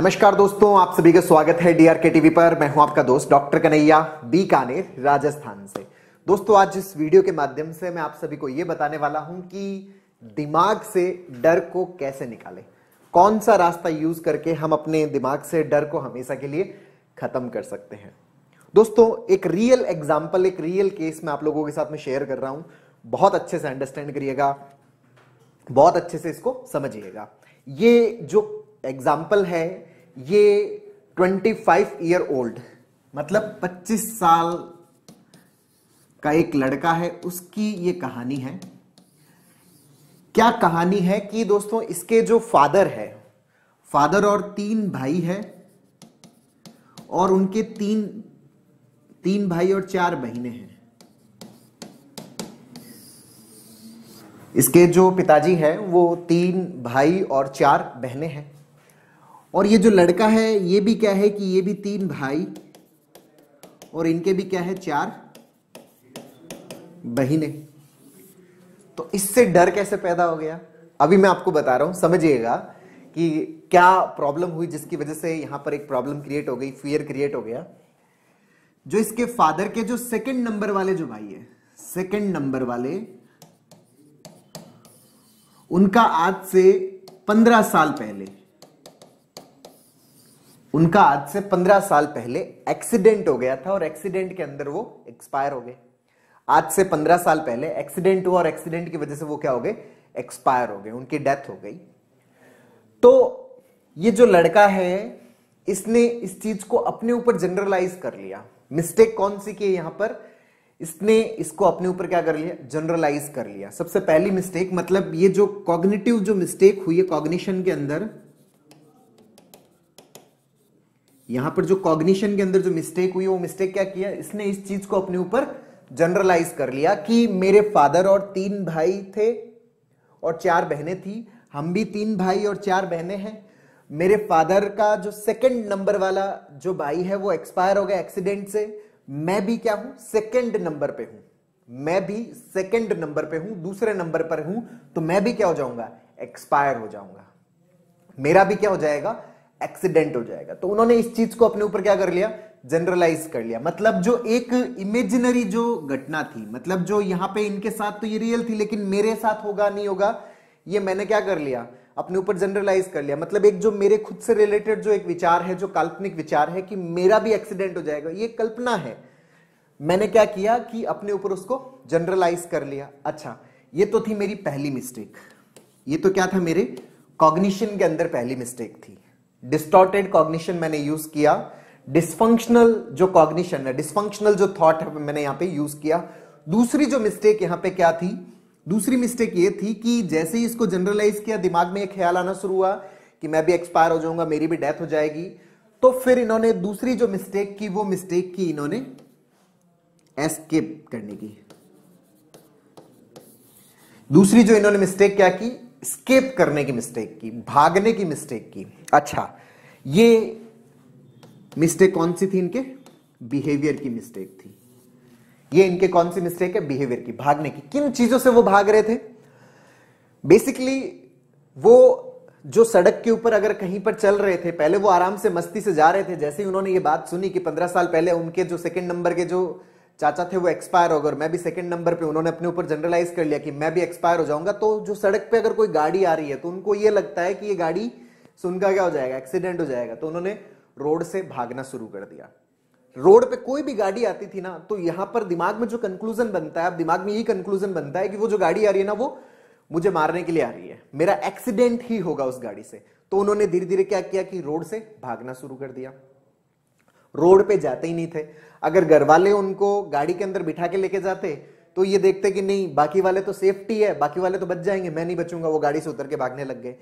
नमस्कार दोस्तों आप सभी का स्वागत है डीआरके के टीवी पर मैं हूं आपका दोस्त डॉक्टर कन्हैया बीकानेर राजस्थान से दोस्तों आज इस वीडियो के माध्यम से मैं आप सभी को यह बताने वाला हूं कि दिमाग से डर को कैसे निकालें कौन सा रास्ता यूज करके हम अपने दिमाग से डर को हमेशा के लिए खत्म कर सकते हैं दोस्तों एक रियल एग्जाम्पल एक रियल केस में आप लोगों के साथ में शेयर कर रहा हूं बहुत अच्छे से अंडरस्टैंड करिएगा बहुत अच्छे से इसको समझिएगा ये जो एग्जाम्पल है ये 25 ईयर ओल्ड मतलब 25 साल का एक लड़का है उसकी ये कहानी है क्या कहानी है कि दोस्तों इसके जो फादर है फादर और तीन भाई है और उनके तीन तीन भाई और चार बहने हैं इसके जो पिताजी हैं वो तीन भाई और चार बहने हैं और ये जो लड़का है ये भी क्या है कि ये भी तीन भाई और इनके भी क्या है चार बहिने तो इससे डर कैसे पैदा हो गया अभी मैं आपको बता रहा हूं समझिएगा कि क्या प्रॉब्लम हुई जिसकी वजह से यहां पर एक प्रॉब्लम क्रिएट हो गई फियर क्रिएट हो गया जो इसके फादर के जो सेकंड नंबर वाले जो भाई है सेकंड नंबर वाले उनका आज से पंद्रह साल पहले उनका आज से पंद्रह साल पहले एक्सीडेंट हो गया था और एक्सीडेंट के अंदर वो एक्सपायर हो गए आज से पंद्रह साल पहले एक्सीडेंट हुआ और एक्सीडेंट की वजह से वो क्या हो गए एक्सपायर हो गए उनकी डेथ हो गई तो ये जो लड़का है इसने इस चीज को अपने ऊपर जनरलाइज कर लिया मिस्टेक कौन सी की यहां पर इसने इसको अपने ऊपर क्या कर लिया जनरलाइज कर लिया सबसे पहली मिस्टेक मतलब ये जो कॉग्निटिव जो मिस्टेक हुई है कॉग्निशन के अंदर यहां पर जो कॉग्निशन के अंदर जो मिस्टेक हुई वो मिस्टेक क्या किया इसने इस चीज को अपने ऊपर जनरलाइज कर लिया कि मेरे फादर और तीन भाई थे और चार बहनें थी हम भी तीन भाई और चार बहनें हैं मेरे फादर का जो सेकंड नंबर वाला जो भाई है वो एक्सपायर हो गया एक्सीडेंट से मैं भी क्या हूं सेकंड नंबर पे हूं मैं भी सेकंड नंबर पे हूं दूसरे नंबर पर हूं तो मैं भी क्या हो जाऊंगा एक्सपायर हो जाऊंगा मेरा भी क्या हो जाएगा एक्सीडेंट हो जाएगा तो उन्होंने इस चीज को अपने ऊपर क्या कर लिया जनरलाइज कर लिया मतलब जो एक इमेजिनरी जो घटना थी मतलब जो यहां पे इनके साथ तो ये रियल थी लेकिन मेरे साथ होगा नहीं होगा ये मैंने क्या कर लिया अपने ऊपर जनरलाइज कर लिया मतलब एक जो मेरे खुद से रिलेटेड जो एक विचार है जो काल्पनिक विचार है कि मेरा भी एक्सीडेंट हो जाएगा ये कल्पना है मैंने क्या किया कि अपने ऊपर उसको जनरलाइज कर लिया अच्छा ये तो थी मेरी पहली मिस्टेक ये तो क्या था मेरे कॉग्निशन के अंदर पहली मिस्टेक थी डिस्टॉर्टेड कॉग्निशन मैंने यूज किया डिस्फंक्शनल जो कॉग्निशन है डिस्फंक्शनल जो थॉट है मैंने यहां पे यूज किया दूसरी जो मिस्टेक यहां पे क्या थी दूसरी मिस्टेक ये थी कि जैसे ही इसको जनरलाइज किया दिमाग में एक ख्याल आना शुरू हुआ कि मैं भी एक्सपायर हो जाऊंगा मेरी भी डेथ हो जाएगी तो फिर इन्होंने दूसरी जो मिस्टेक की वो मिस्टेक की इन्होंने एस्केप करने की दूसरी जो इन्होंने मिस्टेक क्या की स्केप करने की मिस्टेक की भागने की मिस्टेक की अच्छा ये मिस्टेक कौन सी थी इनके बिहेवियर की मिस्टेक थी ये इनके कौन सी मिस्टेक है बिहेवियर की भागने की किन चीजों से वो भाग रहे थे बेसिकली वो जो सड़क के ऊपर अगर कहीं पर चल रहे थे पहले वो आराम से मस्ती से जा रहे थे जैसे ही उन्होंने ये बात सुनी कि पंद्रह साल पहले उनके जो सेकंड नंबर के जो चाचा थे वो एक्सपायर हो गए और मैं भी सेकंड नंबर पे उन्होंने अपने ऊपर जनरलाइज कर लिया कि मैं भी एक्सपायर हो जाऊंगा तो जो सड़क पे अगर कोई गाड़ी आ रही है तो उनको ये लगता है कि ये गाड़ी से क्या हो जाएगा एक्सीडेंट हो जाएगा तो उन्होंने रोड से भागना शुरू कर दिया रोड पे कोई भी गाड़ी आती थी ना तो यहां पर दिमाग में जो कंक्लूजन बनता है अब दिमाग में यही कंक्लूजन बनता है कि वो जो गाड़ी आ रही है ना वो मुझे मारने के लिए आ रही है मेरा एक्सीडेंट ही होगा उस गाड़ी से तो उन्होंने धीरे धीरे क्या किया कि रोड से भागना शुरू कर दिया रोड पे जाते ही नहीं थे अगर घर वाले उनको गाड़ी के अंदर बिठा के लेके जाते तो ये देखते कि नहीं बाकी वाले तो सेफ्टी है बाकी वाले तो बच जाएंगे मैं नहीं बचूंगा वो गाड़ी से उतर के भागने लग गए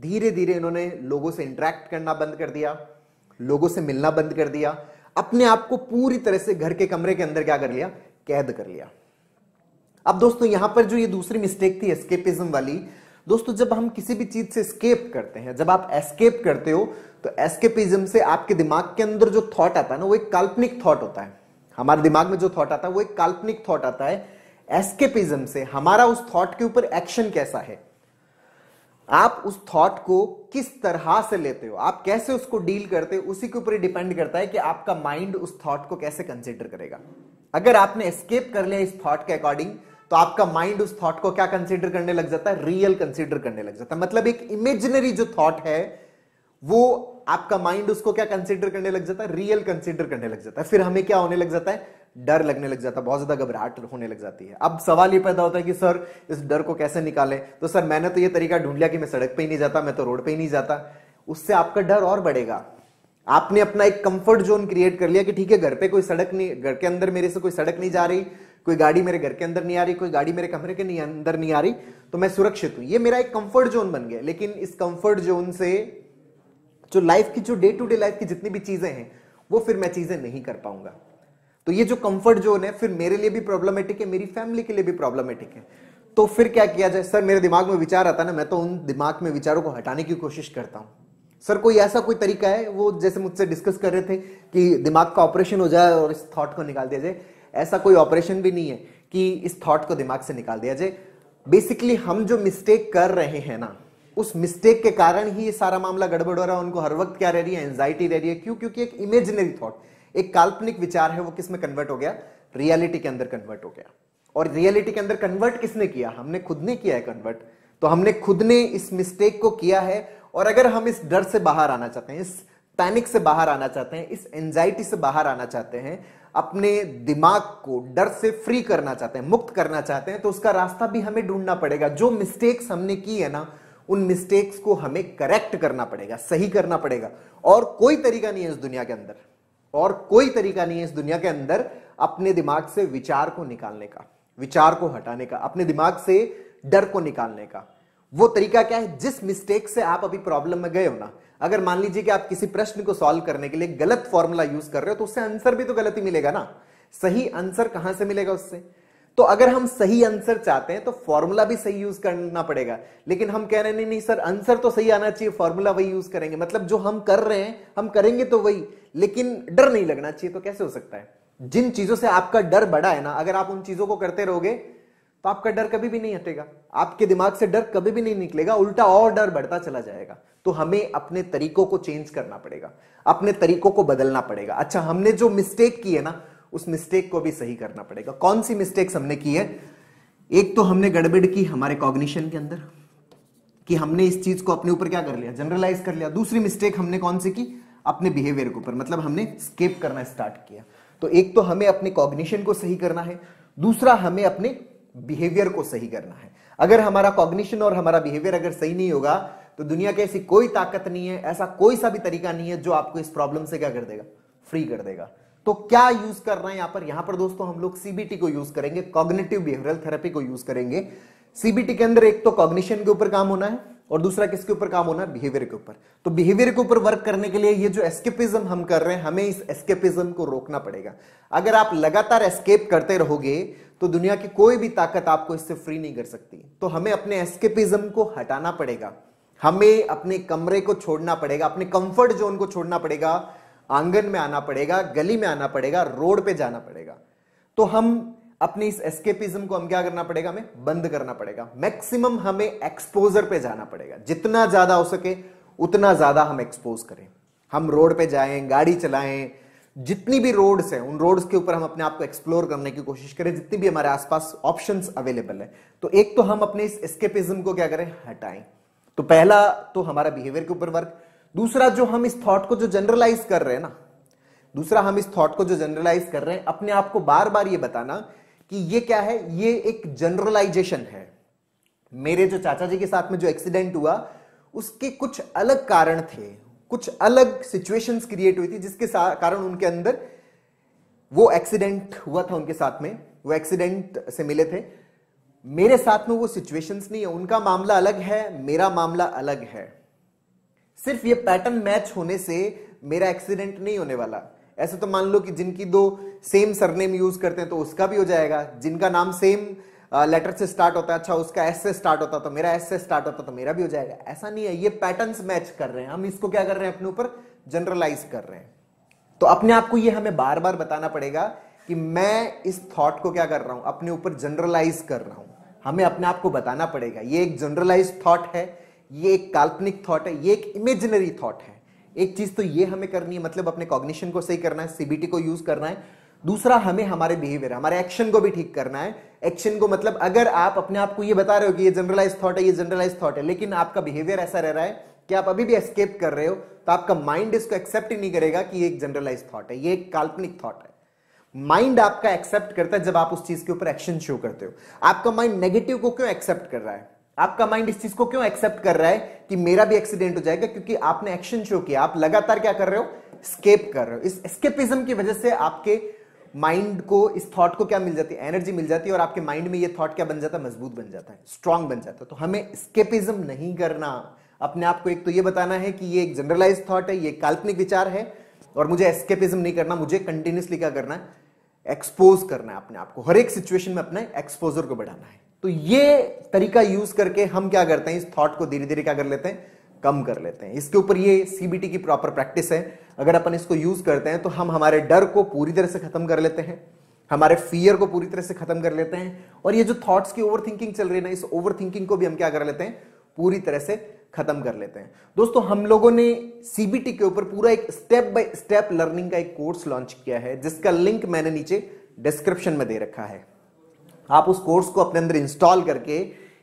धीरे धीरे इन्होंने लोगों से इंटरेक्ट करना बंद कर दिया लोगों से मिलना बंद कर दिया अपने आप को पूरी तरह से घर के कमरे के अंदर क्या कर लिया कैद कर लिया अब दोस्तों यहां पर जो ये दूसरी मिस्टेक थी एस्केपिज्म वाली दोस्तों जब हम किसी भी चीज से स्केप करते हैं जब आप एस्केप करते हो तो एस्केपिज्म से आपके दिमाग के अंदर जो थॉट आता है ना वो एक काल्पनिक थॉट होता है हमारे दिमाग में जो थॉट आता है वो एक काल्पनिक थॉट आता है एस्केपिज्म से हमारा उस थॉट के ऊपर एक्शन कैसा है आप उस थॉट को किस तरह से लेते हो आप कैसे उसको डील करते हो उसी के ऊपर डिपेंड करता है कि आपका माइंड उस थॉट को कैसे कंसिडर करेगा अगर आपने एस्केप कर लिया इस थॉट के अकॉर्डिंग तो आपका माइंड उस थॉट को क्या कंसिडर करने लग जाता है रियल कंसिडर करने लग जाता है मतलब एक इमेजिनरी जो थॉट है वो आपका माइंड उसको क्या कंसिडर करने लग जाता है रियल कंसिडर करने लग जाता है फिर हमें क्या होने लग जाता है डर लगने लग जाता है बहुत ज्यादा घबराहट होने लग जाती है अब सवाल ये पैदा होता है कि सर इस डर को कैसे निकालें तो सर मैंने तो ये तरीका ढूंढ लिया कि मैं सड़क पे ही नहीं जाता मैं तो रोड पे ही नहीं जाता उससे आपका डर और बढ़ेगा आपने अपना एक कंफर्ट जोन क्रिएट कर लिया कि ठीक है घर पे कोई सड़क नहीं घर के अंदर मेरे से कोई सड़क नहीं जा रही कोई गाड़ी मेरे घर के अंदर नहीं आ रही कोई गाड़ी मेरे कमरे के नहीं अं-, अंदर नहीं आ रही तो मैं सुरक्षित हूं ये मेरा एक कंफर्ट जोन बन गया लेकिन इस कंफर्ट जोन से जो लाइफ की जो डे टू डे लाइफ की जितनी भी चीजें हैं वो फिर मैं चीजें नहीं कर पाऊंगा तो ये जो कंफर्ट जोन है फिर मेरे लिए भी प्रॉब्लमेटिक है मेरी फैमिली के लिए भी प्रॉब्लमेटिक है तो फिर क्या किया जाए सर मेरे दिमाग में विचार आता ना मैं तो उन दिमाग में विचारों को हटाने की कोशिश करता हूं सर कोई ऐसा कोई तरीका है वो जैसे मुझसे डिस्कस कर रहे थे कि दिमाग का ऑपरेशन हो जाए और इस थॉट को निकाल दिया जाए ऐसा कोई ऑपरेशन भी नहीं है कि इस थॉट को दिमाग से निकाल दिया जाए बेसिकली हम जो मिस्टेक कर रहे हैं ना उस मिस्टेक के कारण ही ये सारा मामला गड़बड़ हो रहा है उनको हर वक्त क्या रह रही है एंजाइटी रह रही है क्यों क्योंकि एक इमेजिनरी थॉट एक काल्पनिक विचार है वो किस में कन्वर्ट हो गया रियलिटी के अंदर कन्वर्ट हो गया और रियलिटी के अंदर कन्वर्ट किसने किया हमने खुद ने किया है कन्वर्ट तो हमने खुद ने इस मिस्टेक को किया है और अगर हम इस डर से बाहर आना चाहते हैं इस पैनिक से बाहर आना चाहते हैं इस एंजाइटी से बाहर आना चाहते हैं अपने दिमाग को डर से फ्री करना चाहते हैं मुक्त करना चाहते हैं तो उसका रास्ता भी हमें ढूंढना पड़ेगा जो मिस्टेक्स हमने की है ना उन मिस्टेक्स को हमें करेक्ट करना पड़ेगा सही करना पड़ेगा और कोई तरीका नहीं है इस दुनिया के अंदर और कोई तरीका नहीं है इस दुनिया के अंदर अपने दिमाग से विचार को निकालने का विचार को हटाने का अपने दिमाग से डर को निकालने का वो तरीका क्या है जिस मिस्टेक से आप अभी प्रॉब्लम में गए हो ना अगर मान लीजिए कि आप किसी प्रश्न को सॉल्व करने के लिए गलत फॉर्मूला यूज कर रहे हो तो उससे आंसर भी तो गलत ही मिलेगा ना सही आंसर कहां से मिलेगा उससे तो अगर हम सही आंसर चाहते हैं तो फॉर्मूला भी सही यूज करना पड़ेगा लेकिन हम कह रहे हैं नहीं नहीं सर आंसर तो सही आना चाहिए फॉर्मूला वही यूज करेंगे मतलब जो हम कर रहे हैं हम करेंगे तो वही लेकिन डर नहीं लगना चाहिए तो कैसे हो सकता है जिन चीजों से आपका डर बड़ा है ना अगर आप उन चीजों को करते रहोगे तो आपका डर कभी भी नहीं हटेगा आपके दिमाग से डर कभी भी नहीं निकलेगा उल्टा और डर बढ़ता चला जाएगा तो हमें अपने तरीकों को चेंज करना पड़ेगा अपने तरीकों को बदलना पड़ेगा अच्छा हमने जो मिस्टेक की है ना उस मिस्टेक को भी सही करना पड़ेगा कौन सी मिस्टेक्स हमने की है एक तो हमने गड़बड़ की हमारे कॉग्निशन के अंदर कि हमने इस चीज को अपने ऊपर क्या कर लिया जनरलाइज कर लिया दूसरी मिस्टेक हमने कौन सी की अपने बिहेवियर के ऊपर मतलब हमने स्केप करना स्टार्ट किया तो एक तो हमें अपने कॉग्निशन को सही करना है दूसरा हमें अपने बिहेवियर को सही करना है अगर हमारा कॉग्निशन और हमारा बिहेवियर अगर सही नहीं होगा तो दुनिया की ऐसी कोई ताकत नहीं है ऐसा कोई सा भी तरीका नहीं है जो आपको इस प्रॉब्लम से क्या कर देगा फ्री कर देगा तो क्या यूज करना है यहां पर यहां पर दोस्तों हम लोग सीबीटी को यूज करेंगे कॉग्निटिव बिहेवियरल थेरेपी को यूज करेंगे सीबीटी के अंदर एक तो कॉग्निशन के ऊपर काम होना है और दूसरा किसके ऊपर काम होना है बिहेवियर के ऊपर तो बिहेवियर के ऊपर वर्क करने के लिए ये जो एस्केपिज्म हम कर रहे हैं हमें इस एस्केपिज्म को रोकना पड़ेगा अगर आप लगातार एस्केप करते रहोगे तो दुनिया की कोई भी ताकत आपको इससे फ्री नहीं कर सकती तो हमें अपने एस्केपिज्म को हटाना पड़ेगा हमें अपने कमरे को छोड़ना पड़ेगा अपने कंफर्ट जोन को छोड़ना पड़ेगा आंगन में आना पड़ेगा गली में आना पड़ेगा रोड पे जाना पड़ेगा तो हम अपने इस एस्केपिज्म को हम क्या करना पड़ेगा हमें बंद करना पड़ेगा मैक्सिमम हमें एक्सपोजर पे जाना पड़ेगा जितना ज्यादा हो सके उतना ज्यादा हम एक्सपोज करें हम रोड पे जाएं गाड़ी चलाएं जितनी भी रोड्स हैं उन रोड्स के ऊपर हम अपने आप को एक्सप्लोर करने की कोशिश करें जितनी भी हमारे आसपास ऑप्शंस अवेलेबल है तो एक तो हम अपने इस एस्केपिज्म को क्या करें हटाएं तो पहला तो हमारा बिहेवियर के ऊपर वर्क दूसरा जो हम इस थॉट को जो जनरलाइज कर रहे हैं ना दूसरा हम इस थॉट को जो जनरलाइज कर रहे हैं अपने आप को बार बार ये बताना कि ये क्या है ये एक जनरलाइजेशन है मेरे जो चाचा जी के साथ में जो एक्सीडेंट हुआ उसके कुछ अलग कारण थे कुछ अलग सिचुएशंस क्रिएट हुई थी जिसके कारण उनके अंदर वो एक्सीडेंट हुआ था उनके साथ में वो एक्सीडेंट से मिले थे मेरे साथ में वो सिचुएशंस नहीं है उनका मामला अलग है मेरा मामला अलग है सिर्फ ये पैटर्न मैच होने से मेरा एक्सीडेंट नहीं होने वाला ऐसे तो मान लो कि जिनकी दो सेम सरनेम यूज करते हैं तो उसका भी हो जाएगा जिनका नाम सेम लेटर से स्टार्ट होता है अच्छा उसका एस से स्टार्ट होता तो मेरा एस से स्टार्ट होता तो मेरा भी हो जाएगा ऐसा नहीं है ये पैटर्न्स मैच कर रहे हैं हम इसको क्या कर रहे हैं अपने ऊपर जनरलाइज कर रहे हैं तो अपने आप को ये हमें बार बार बताना पड़ेगा कि मैं इस थॉट को क्या कर रहा हूं अपने ऊपर जनरलाइज कर रहा हूं हमें अपने आप को बताना पड़ेगा ये एक जनरलाइज थॉट है ये एक काल्पनिक थॉट है ये एक इमेजिनरी थॉट है एक चीज तो ये हमें करनी है मतलब अपने कॉग्निशन को सही करना है सीबीटी को यूज करना है दूसरा हमें हमारे बिहेवियर हमारे एक्शन को भी ठीक करना है एक्शन को मतलब अगर आप अपने आप को ये बता रहे हो कि ये जनरलाइज थॉट है ये जनरलाइज थॉट है लेकिन आपका बिहेवियर ऐसा रह रहा है कि आप अभी भी एस्केप कर रहे हो तो आपका माइंड इसको एक्सेप्ट ही नहीं करेगा कि ये एक जनरलाइज थॉट है ये एक काल्पनिक थॉट है माइंड आपका एक्सेप्ट करता है जब आप उस चीज के ऊपर एक्शन शो करते हो आपका माइंड नेगेटिव को क्यों एक्सेप्ट कर रहा है आपका माइंड इस चीज को क्यों एक्सेप्ट कर रहा है कि मेरा भी एक्सीडेंट हो जाएगा क्योंकि आपने एक्शन शो किया आप लगातार क्या कर रहे हो स्केप कर रहे हो इस स्केपिज्म की वजह से आपके माइंड को इस थॉट को क्या मिल जाती है एनर्जी मिल जाती है और आपके माइंड में ये थॉट क्या बन जाता है मजबूत बन जाता है स्ट्रांग बन जाता है तो हमें स्केपिज्म नहीं करना अपने आप को एक तो ये बताना है कि ये एक जनरलाइज थॉट है ये काल्पनिक विचार है और मुझे एस्केपिज्म नहीं करना मुझे कंटिन्यूसली क्या करना है एक्सपोज करना है अपने आप को हर एक सिचुएशन में अपने एक्सपोजर को बढ़ाना है तो ये तरीका यूज करके हम क्या करते हैं इस थॉट को धीरे धीरे क्या कर लेते हैं कम कर लेते हैं इसके ऊपर ये सीबीटी की प्रॉपर प्रैक्टिस है अगर अपन इसको यूज करते हैं तो हम हमारे डर को पूरी तरह से खत्म कर लेते हैं हमारे फियर को पूरी तरह से खत्म कर लेते हैं और ये जो थॉट्स की ओवर थिंकिंग चल रही है ना इस ओवर थिंकिंग को भी हम क्या कर लेते हैं पूरी तरह से खत्म कर लेते हैं दोस्तों हम लोगों ने सीबीटी के ऊपर पूरा एक स्टेप बाय स्टेप लर्निंग का एक कोर्स लॉन्च किया है जिसका लिंक मैंने नीचे डिस्क्रिप्शन में दे रखा है आप उस कोर्स को अपने अंदर इंस्टॉल करके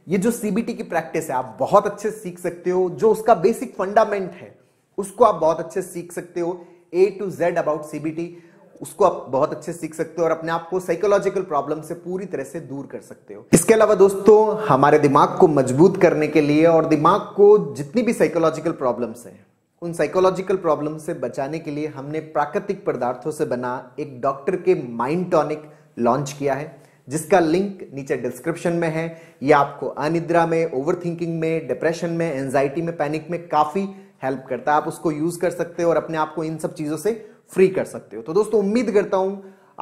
ये जो सीबीटी की प्रैक्टिस है आप बहुत अच्छे सीख सकते हो जो उसका बेसिक फंडामेंट है उसको आप बहुत अच्छे सीख सकते हो A to Z about CBT उसको आप बहुत अच्छे सीख सकते हो और अपने आप को साइकोलॉजिकल प्रॉब्लम से पूरी तरह से दूर कर सकते हो इसके अलावा दोस्तों हमारे दिमाग को मजबूत करने के लिए और दिमाग को जितनी भी साइकोलॉजिकल प्रॉब्लम्स हैं उन साइकोलॉजिकल प्रॉब्लम से बचाने के लिए हमने प्राकृतिक पदार्थों से बना एक डॉक्टर के माइंड टॉनिक लॉन्च किया है जिसका लिंक नीचे डिस्क्रिप्शन में है ये आपको अनिद्रा में ओवरथिंकिंग में डिप्रेशन में एनजाइटी में पैनिक में काफ़ी हेल्प करता है आप उसको यूज़ कर सकते हो और अपने आप को इन सब चीज़ों से फ्री कर सकते हो तो दोस्तों उम्मीद करता हूं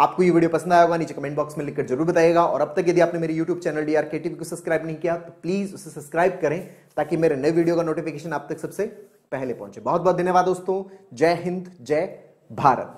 आपको ये वीडियो पसंद आएगा नीचे कमेंट बॉक्स में लिखकर जरूर बताएगा और अब तक यदि आपने मेरे YouTube channel D R K TV को सब्सक्राइब नहीं किया तो प्लीज़ उसे सब्सक्राइब करें ताकि मेरे नए वीडियो का नोटिफिकेशन आप तक सबसे पहले पहुंचे बहुत बहुत धन्यवाद दोस्तों जय हिंद जय भारत